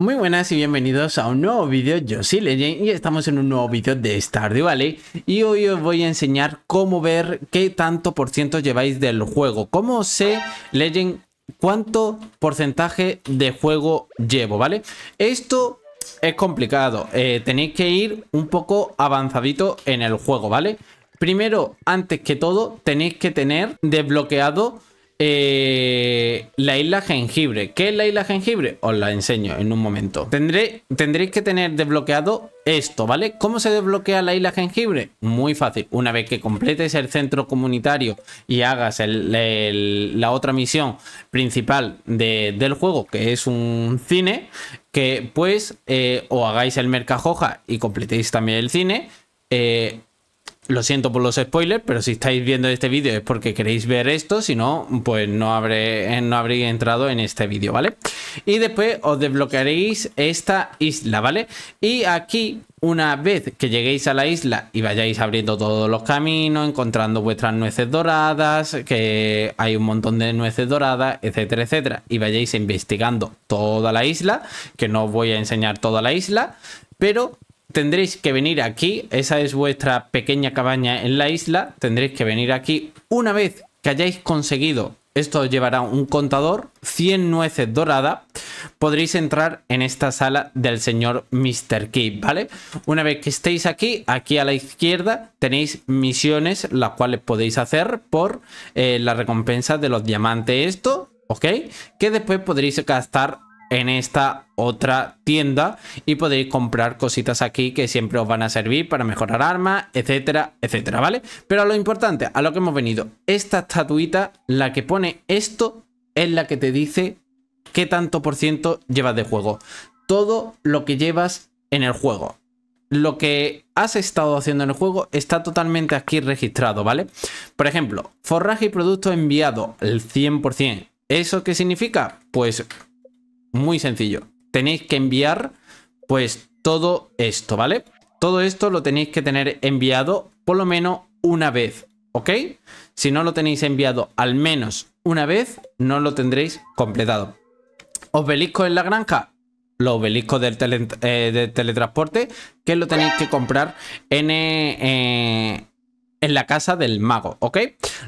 Muy buenas y bienvenidos a un nuevo vídeo, yo soy Legend y estamos en un nuevo vídeo de Stardew Valley y hoy os voy a enseñar cómo ver qué tanto por ciento lleváis del juego, cómo sé Legend cuánto porcentaje de juego llevo, ¿vale? Esto es complicado, eh, tenéis que ir un poco avanzadito en el juego, ¿vale? Primero, antes que todo, tenéis que tener desbloqueado eh, la isla jengibre. ¿Qué es la isla jengibre? Os la enseño en un momento. Tendré, tendréis que tener desbloqueado esto, ¿vale? ¿Cómo se desbloquea la isla jengibre? Muy fácil. Una vez que completes el centro comunitario y hagas la otra misión principal del juego, que es un cine, que pues eh, o hagáis el mercajoja y completéis también el cine, eh, lo siento por los spoilers, pero si estáis viendo este vídeo es porque queréis ver esto, si no, pues no, habré, eh, no habréis entrado en este vídeo, ¿vale? Y después os desbloquearéis esta isla, ¿vale? Y aquí, una vez que lleguéis a la isla y vayáis abriendo todos los caminos, encontrando vuestras nueces doradas, que hay un montón de nueces doradas, etcétera, etcétera, y vayáis investigando toda la isla, que no os voy a enseñar toda la isla, pero tendréis que venir aquí, esa es vuestra pequeña cabaña en la isla, tendréis que venir aquí una vez que hayáis conseguido, esto llevará un contador, 100 nueces doradas, podréis entrar en esta sala del señor Mr. Key, ¿vale? Una vez que estéis aquí, aquí a la izquierda tenéis misiones, las cuales podéis hacer por eh, la recompensa de los diamantes, esto, ¿ok? Que después podréis gastar en esta otra tienda y podéis comprar cositas aquí que siempre os van a servir para mejorar armas, etcétera, etcétera, ¿vale? Pero a lo importante, a lo que hemos venido, esta estatuita, la que pone esto, es la que te dice qué tanto por ciento llevas de juego. Todo lo que llevas en el juego. Lo que has estado haciendo en el juego está totalmente aquí registrado, ¿vale? Por ejemplo, forraje y producto enviado el 100%. ¿Eso qué significa? Pues muy sencillo. Tenéis que enviar pues todo esto, ¿vale? Todo esto lo tenéis que tener enviado por lo menos una vez, ¿ok? Si no lo tenéis enviado al menos una vez, no lo tendréis completado. Obelisco en la granja, los obeliscos del, eh, teletransporte, que lo tenéis que comprar en, eh, en la casa del mago, ¿ok?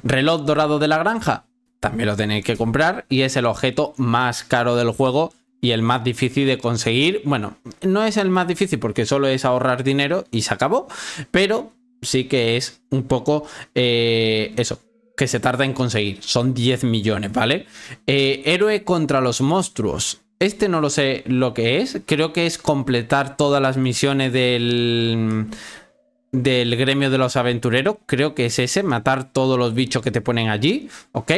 Reloj dorado de la granja, también lo tenéis que comprar y es el objeto más caro del juego y el más difícil de conseguir. Bueno, no es el más difícil porque solo es ahorrar dinero y se acabó, pero sí que es un poco eh, eso, que se tarda en conseguir. Son 10 millones, ¿vale? Eh, héroe contra los monstruos. Este no lo sé lo que es. Creo que es completar todas las misiones del del gremio de los aventureros, creo que es ese, matar todos los bichos que te ponen allí, ¿ok?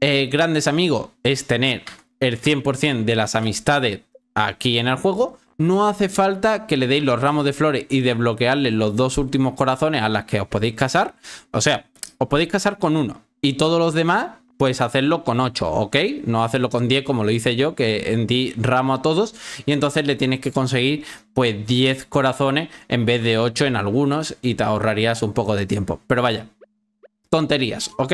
Eh, grandes amigos es tener el 100% de las amistades aquí en el juego. No hace falta que le deis los ramos de flores y desbloquearle los dos últimos corazones a las que os podéis casar. O sea, os podéis casar con uno y todos los demás puedes hacerlo con 8, ¿ok? No hacerlo con 10 como lo hice yo, que en ti ramo a todos y entonces le tienes que conseguir pues 10 corazones en vez de 8 en algunos y te ahorrarías un poco de tiempo. Pero vaya, tonterías, ¿ok?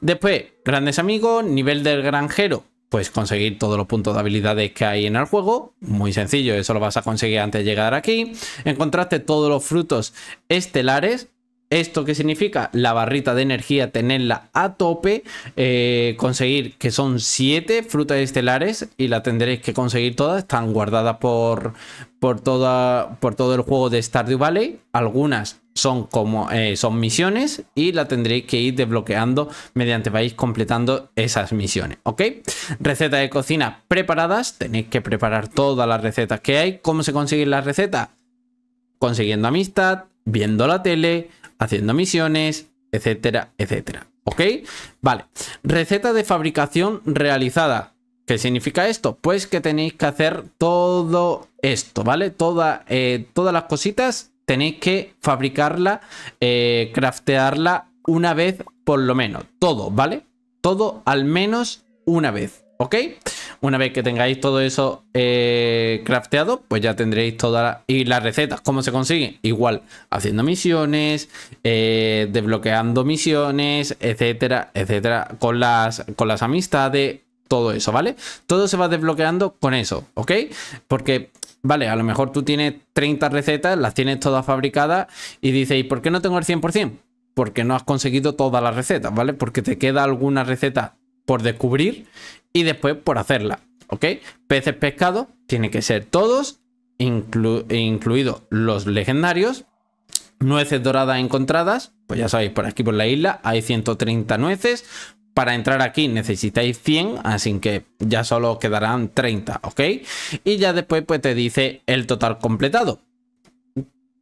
Después, grandes amigos, nivel del granjero, pues conseguir todos los puntos de habilidades que hay en el juego. Muy sencillo, eso lo vas a conseguir antes de llegar aquí. Encontraste todos los frutos estelares, ¿Esto qué significa? La barrita de energía tenerla a tope, eh, conseguir que son 7 frutas estelares y la tendréis que conseguir todas, están guardadas por, por, toda, por todo el juego de Stardew Valley, algunas son, como, eh, son misiones y la tendréis que ir desbloqueando mediante vais completando esas misiones, ¿ok? Recetas de cocina preparadas, tenéis que preparar todas las recetas que hay, ¿cómo se consigue la receta? Consiguiendo amistad, viendo la tele, haciendo misiones, etcétera, etcétera. ¿Ok? Vale. Receta de fabricación realizada. ¿Qué significa esto? Pues que tenéis que hacer todo esto, ¿vale? Toda, eh, todas las cositas tenéis que fabricarla, eh, craftearla una vez por lo menos. Todo, ¿vale? Todo al menos una vez, ¿ok? Una vez que tengáis todo eso eh, crafteado, pues ya tendréis todas Y las recetas, ¿cómo se consigue? Igual, haciendo misiones, eh, desbloqueando misiones, etcétera, etcétera, con las, con las amistades, todo eso, ¿vale? Todo se va desbloqueando con eso, ¿ok? Porque Vale, a lo mejor tú tienes 30 recetas, las tienes todas fabricadas y dices, ¿y por qué no tengo el 100%? Porque no has conseguido todas las recetas, ¿vale? Porque te queda alguna receta por descubrir y después por hacerla. ¿Ok? Peces pescados tiene que ser todos, inclu incluidos los legendarios. Nueces doradas encontradas, pues ya sabéis, por aquí por la isla hay 130 nueces. Para entrar aquí necesitáis 100, así que ya solo quedarán 30, ¿ok? Y ya después pues te dice el total completado.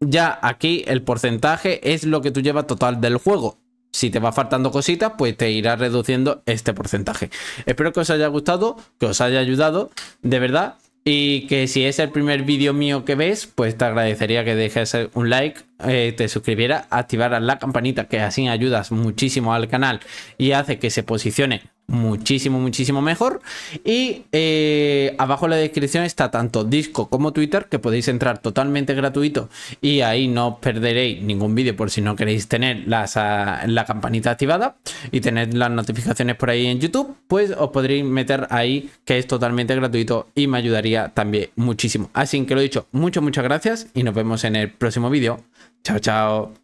Ya aquí el porcentaje es lo que tú llevas total del juego. Si te va faltando cositas, pues te irá reduciendo este porcentaje. Espero que os haya gustado, que os haya ayudado, de verdad. Y que si es el primer vídeo mío que ves, pues te agradecería que dejes un like, eh, te suscribieras, activaras la campanita, que así ayudas muchísimo al canal y hace que se posicione muchísimo, muchísimo mejor. Y eh, abajo en la descripción está tanto Disco como Twitter, que podéis entrar totalmente gratuito y ahí no perderéis ningún vídeo por si no queréis tener las, ah, la campanita activada y tener las notificaciones por ahí en YouTube, pues os podréis meter ahí, que es totalmente gratuito y me ayudaría también muchísimo. Así que lo dicho, muchas, muchas gracias y nos vemos en el próximo vídeo. Chao, chao.